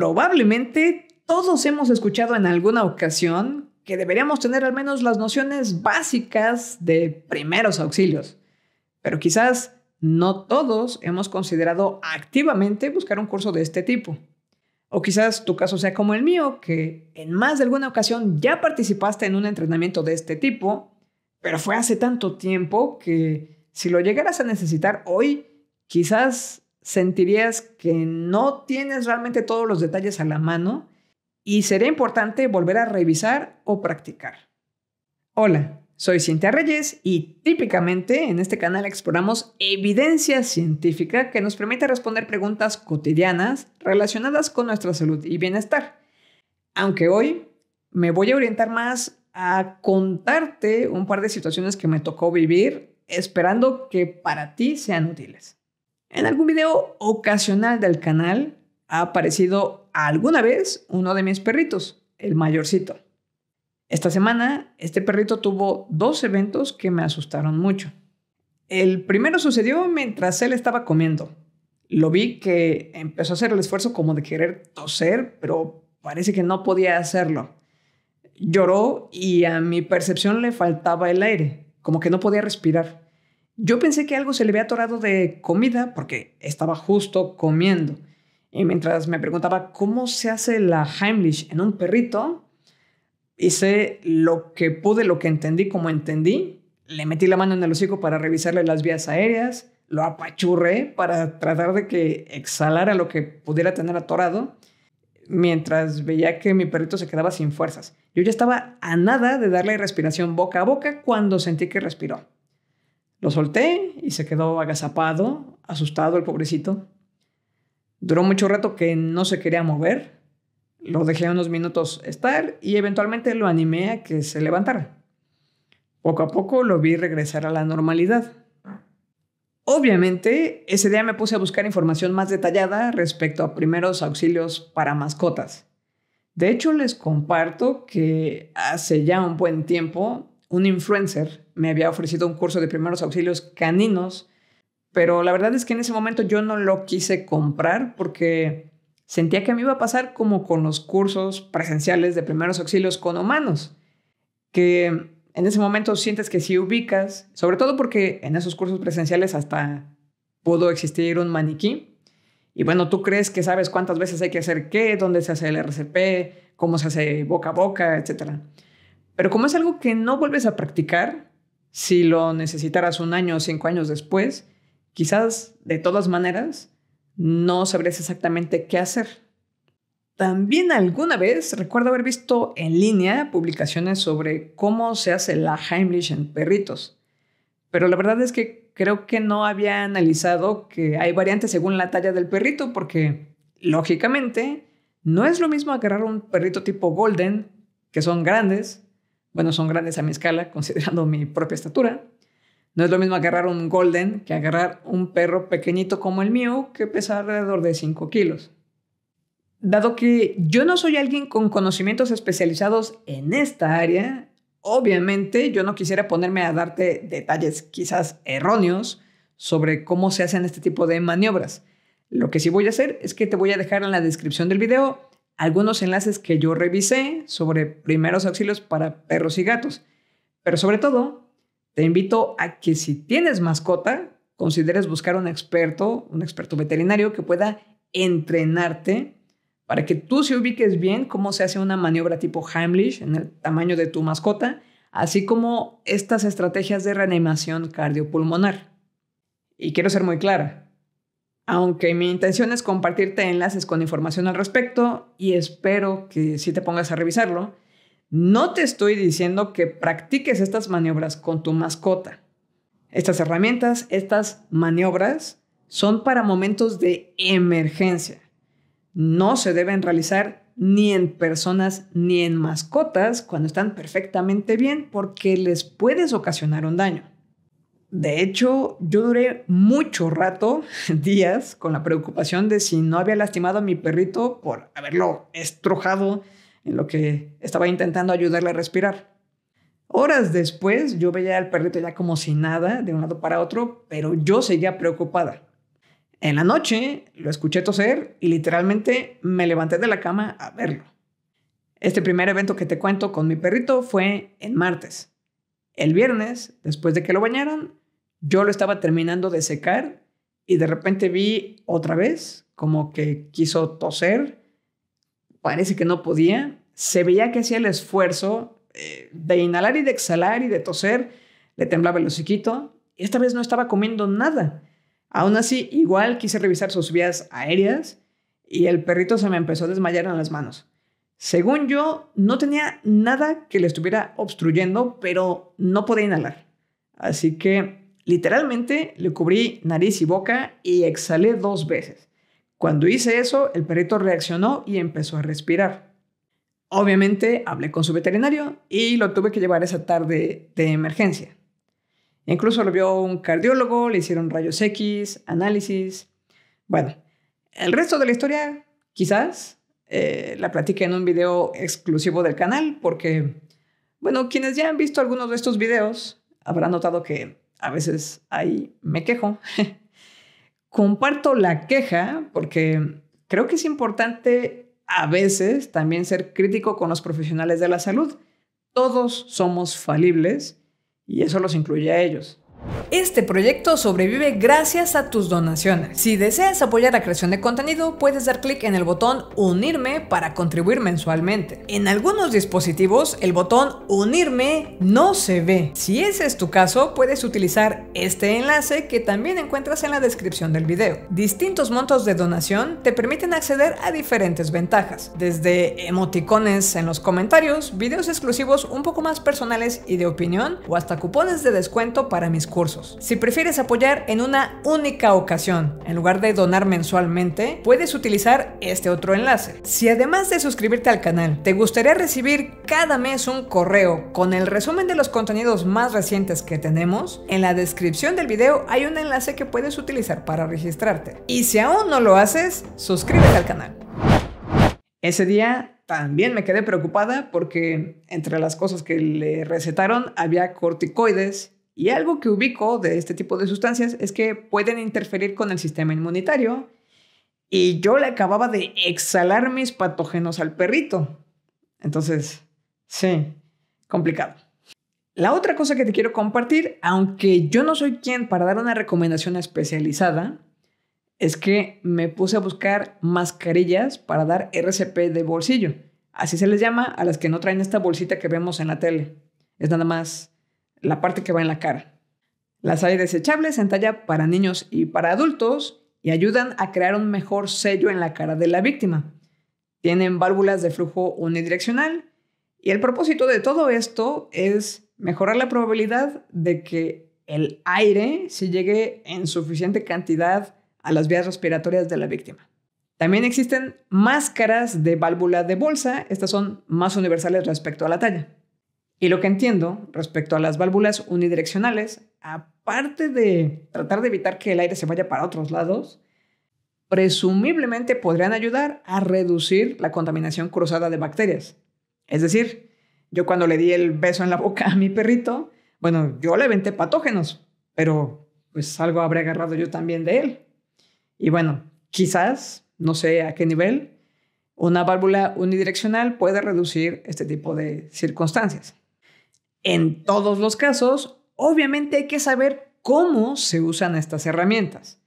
Probablemente todos hemos escuchado en alguna ocasión que deberíamos tener al menos las nociones básicas de primeros auxilios, pero quizás no todos hemos considerado activamente buscar un curso de este tipo. O quizás tu caso sea como el mío, que en más de alguna ocasión ya participaste en un entrenamiento de este tipo, pero fue hace tanto tiempo que si lo llegaras a necesitar hoy, quizás sentirías que no tienes realmente todos los detalles a la mano y sería importante volver a revisar o practicar. Hola, soy Cintia Reyes y típicamente en este canal exploramos evidencia científica que nos permite responder preguntas cotidianas relacionadas con nuestra salud y bienestar. Aunque hoy me voy a orientar más a contarte un par de situaciones que me tocó vivir esperando que para ti sean útiles. En algún video ocasional del canal ha aparecido alguna vez uno de mis perritos, el mayorcito. Esta semana, este perrito tuvo dos eventos que me asustaron mucho. El primero sucedió mientras él estaba comiendo. Lo vi que empezó a hacer el esfuerzo como de querer toser, pero parece que no podía hacerlo. Lloró y a mi percepción le faltaba el aire, como que no podía respirar. Yo pensé que algo se le había atorado de comida porque estaba justo comiendo. Y mientras me preguntaba cómo se hace la Heimlich en un perrito, hice lo que pude, lo que entendí, como entendí. Le metí la mano en el hocico para revisarle las vías aéreas, lo apachurré para tratar de que exhalara lo que pudiera tener atorado, mientras veía que mi perrito se quedaba sin fuerzas. Yo ya estaba a nada de darle respiración boca a boca cuando sentí que respiró. Lo solté y se quedó agazapado, asustado el pobrecito. Duró mucho rato que no se quería mover. Lo dejé unos minutos estar y eventualmente lo animé a que se levantara. Poco a poco lo vi regresar a la normalidad. Obviamente, ese día me puse a buscar información más detallada respecto a primeros auxilios para mascotas. De hecho, les comparto que hace ya un buen tiempo, un influencer me había ofrecido un curso de primeros auxilios caninos, pero la verdad es que en ese momento yo no lo quise comprar porque sentía que me iba a pasar como con los cursos presenciales de primeros auxilios con humanos, que en ese momento sientes que si ubicas, sobre todo porque en esos cursos presenciales hasta pudo existir un maniquí. Y bueno, tú crees que sabes cuántas veces hay que hacer qué, dónde se hace el RCP, cómo se hace boca a boca, etc. Pero como es algo que no vuelves a practicar, si lo necesitaras un año o cinco años después, quizás de todas maneras no sabrías exactamente qué hacer. También alguna vez recuerdo haber visto en línea publicaciones sobre cómo se hace la Heimlich en perritos, pero la verdad es que creo que no había analizado que hay variantes según la talla del perrito porque, lógicamente, no es lo mismo agarrar un perrito tipo golden, que son grandes, bueno, son grandes a mi escala, considerando mi propia estatura. No es lo mismo agarrar un golden que agarrar un perro pequeñito como el mío, que pesa alrededor de 5 kilos. Dado que yo no soy alguien con conocimientos especializados en esta área, obviamente yo no quisiera ponerme a darte detalles quizás erróneos sobre cómo se hacen este tipo de maniobras. Lo que sí voy a hacer es que te voy a dejar en la descripción del video algunos enlaces que yo revisé sobre primeros auxilios para perros y gatos. Pero sobre todo, te invito a que si tienes mascota, consideres buscar un experto, un experto veterinario que pueda entrenarte para que tú se ubiques bien cómo se hace una maniobra tipo Heimlich en el tamaño de tu mascota, así como estas estrategias de reanimación cardiopulmonar. Y quiero ser muy clara, aunque mi intención es compartirte enlaces con información al respecto y espero que si te pongas a revisarlo, no te estoy diciendo que practiques estas maniobras con tu mascota. Estas herramientas, estas maniobras, son para momentos de emergencia. No se deben realizar ni en personas ni en mascotas cuando están perfectamente bien porque les puedes ocasionar un daño. De hecho, yo duré mucho rato, días, con la preocupación de si no había lastimado a mi perrito por haberlo estrujado en lo que estaba intentando ayudarle a respirar. Horas después, yo veía al perrito ya como si nada, de un lado para otro, pero yo seguía preocupada. En la noche lo escuché toser y literalmente me levanté de la cama a verlo. Este primer evento que te cuento con mi perrito fue en martes. El viernes, después de que lo bañaron, yo lo estaba terminando de secar y de repente vi otra vez como que quiso toser, parece que no podía, se veía que hacía el esfuerzo eh, de inhalar y de exhalar y de toser, le temblaba el hociquito y esta vez no estaba comiendo nada. Aún así, igual quise revisar sus vías aéreas y el perrito se me empezó a desmayar en las manos. Según yo, no tenía nada que le estuviera obstruyendo, pero no podía inhalar. Así que literalmente le cubrí nariz y boca y exhalé dos veces. Cuando hice eso, el perrito reaccionó y empezó a respirar. Obviamente hablé con su veterinario y lo tuve que llevar esa tarde de emergencia. Incluso lo vio un cardiólogo, le hicieron rayos X, análisis. Bueno, el resto de la historia quizás eh, la platiqué en un video exclusivo del canal, porque, bueno, quienes ya han visto algunos de estos videos habrán notado que a veces ahí me quejo. Comparto la queja porque creo que es importante a veces también ser crítico con los profesionales de la salud. Todos somos falibles y eso los incluye a ellos. Este proyecto sobrevive gracias a tus donaciones. Si deseas apoyar la creación de contenido, puedes dar clic en el botón Unirme para contribuir mensualmente. En algunos dispositivos, el botón Unirme no se ve. Si ese es tu caso, puedes utilizar este enlace que también encuentras en la descripción del video. Distintos montos de donación te permiten acceder a diferentes ventajas, desde emoticones en los comentarios, videos exclusivos un poco más personales y de opinión, o hasta cupones de descuento para mis cursos. Si prefieres apoyar en una única ocasión, en lugar de donar mensualmente, puedes utilizar este otro enlace. Si además de suscribirte al canal, te gustaría recibir cada mes un correo con el resumen de los contenidos más recientes que tenemos, en la descripción del video hay un enlace que puedes utilizar para registrarte. Y si aún no lo haces, suscríbete al canal. Ese día también me quedé preocupada porque entre las cosas que le recetaron había corticoides y algo que ubico de este tipo de sustancias es que pueden interferir con el sistema inmunitario. Y yo le acababa de exhalar mis patógenos al perrito. Entonces, sí, complicado. La otra cosa que te quiero compartir, aunque yo no soy quien para dar una recomendación especializada, es que me puse a buscar mascarillas para dar RCP de bolsillo. Así se les llama a las que no traen esta bolsita que vemos en la tele. Es nada más la parte que va en la cara. Las hay desechables en talla para niños y para adultos y ayudan a crear un mejor sello en la cara de la víctima. Tienen válvulas de flujo unidireccional y el propósito de todo esto es mejorar la probabilidad de que el aire se llegue en suficiente cantidad a las vías respiratorias de la víctima. También existen máscaras de válvula de bolsa, estas son más universales respecto a la talla. Y lo que entiendo respecto a las válvulas unidireccionales, aparte de tratar de evitar que el aire se vaya para otros lados, presumiblemente podrían ayudar a reducir la contaminación cruzada de bacterias. Es decir, yo cuando le di el beso en la boca a mi perrito, bueno, yo le aventé patógenos, pero pues algo habré agarrado yo también de él. Y bueno, quizás, no sé a qué nivel, una válvula unidireccional puede reducir este tipo de circunstancias. En todos los casos, obviamente hay que saber cómo se usan estas herramientas.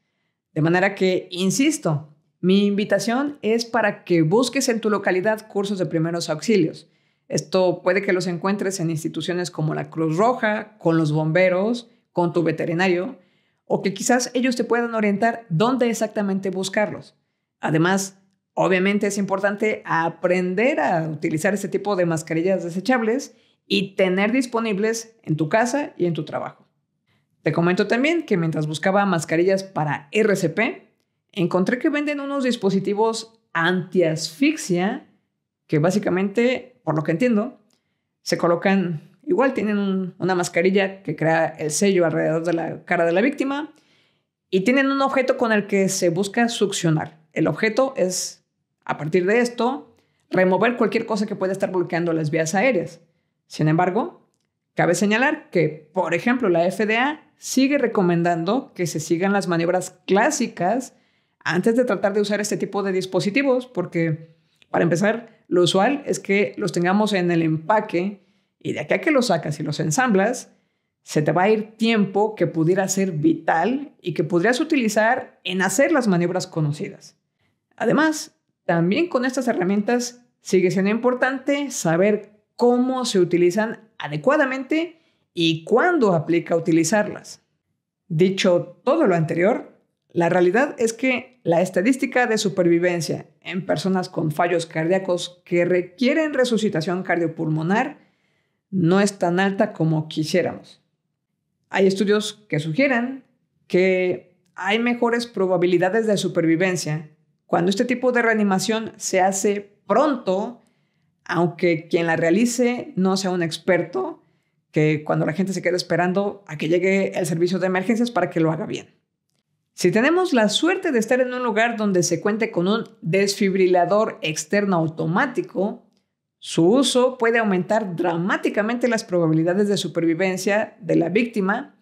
De manera que, insisto, mi invitación es para que busques en tu localidad cursos de primeros auxilios. Esto puede que los encuentres en instituciones como la Cruz Roja, con los bomberos, con tu veterinario, o que quizás ellos te puedan orientar dónde exactamente buscarlos. Además, obviamente es importante aprender a utilizar este tipo de mascarillas desechables y tener disponibles en tu casa y en tu trabajo. Te comento también que mientras buscaba mascarillas para RCP, encontré que venden unos dispositivos antiasfixia que básicamente, por lo que entiendo, se colocan, igual tienen una mascarilla que crea el sello alrededor de la cara de la víctima y tienen un objeto con el que se busca succionar. El objeto es, a partir de esto, remover cualquier cosa que pueda estar bloqueando las vías aéreas. Sin embargo, cabe señalar que, por ejemplo, la FDA sigue recomendando que se sigan las maniobras clásicas antes de tratar de usar este tipo de dispositivos, porque, para empezar, lo usual es que los tengamos en el empaque y de acá que los sacas y los ensamblas, se te va a ir tiempo que pudiera ser vital y que podrías utilizar en hacer las maniobras conocidas. Además, también con estas herramientas sigue siendo importante saber cómo se utilizan adecuadamente y cuándo aplica utilizarlas. Dicho todo lo anterior, la realidad es que la estadística de supervivencia en personas con fallos cardíacos que requieren resucitación cardiopulmonar no es tan alta como quisiéramos. Hay estudios que sugieren que hay mejores probabilidades de supervivencia cuando este tipo de reanimación se hace pronto aunque quien la realice no sea un experto, que cuando la gente se quede esperando a que llegue el servicio de emergencias para que lo haga bien. Si tenemos la suerte de estar en un lugar donde se cuente con un desfibrilador externo automático, su uso puede aumentar dramáticamente las probabilidades de supervivencia de la víctima,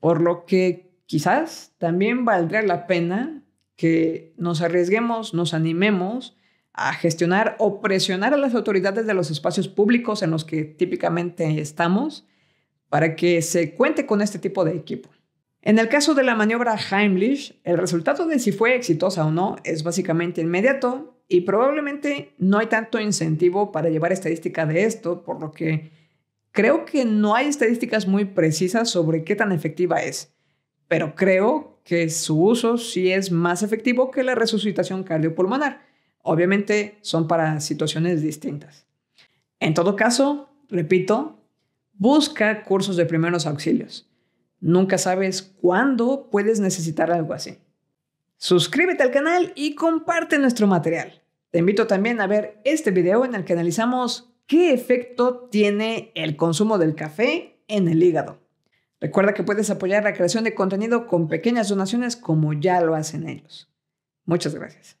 por lo que quizás también valdría la pena que nos arriesguemos, nos animemos a gestionar o presionar a las autoridades de los espacios públicos en los que típicamente estamos para que se cuente con este tipo de equipo. En el caso de la maniobra Heimlich, el resultado de si fue exitosa o no es básicamente inmediato y probablemente no hay tanto incentivo para llevar estadística de esto, por lo que creo que no hay estadísticas muy precisas sobre qué tan efectiva es, pero creo que su uso sí es más efectivo que la resucitación cardiopulmonar Obviamente son para situaciones distintas. En todo caso, repito, busca cursos de primeros auxilios. Nunca sabes cuándo puedes necesitar algo así. Suscríbete al canal y comparte nuestro material. Te invito también a ver este video en el que analizamos qué efecto tiene el consumo del café en el hígado. Recuerda que puedes apoyar la creación de contenido con pequeñas donaciones como ya lo hacen ellos. Muchas gracias.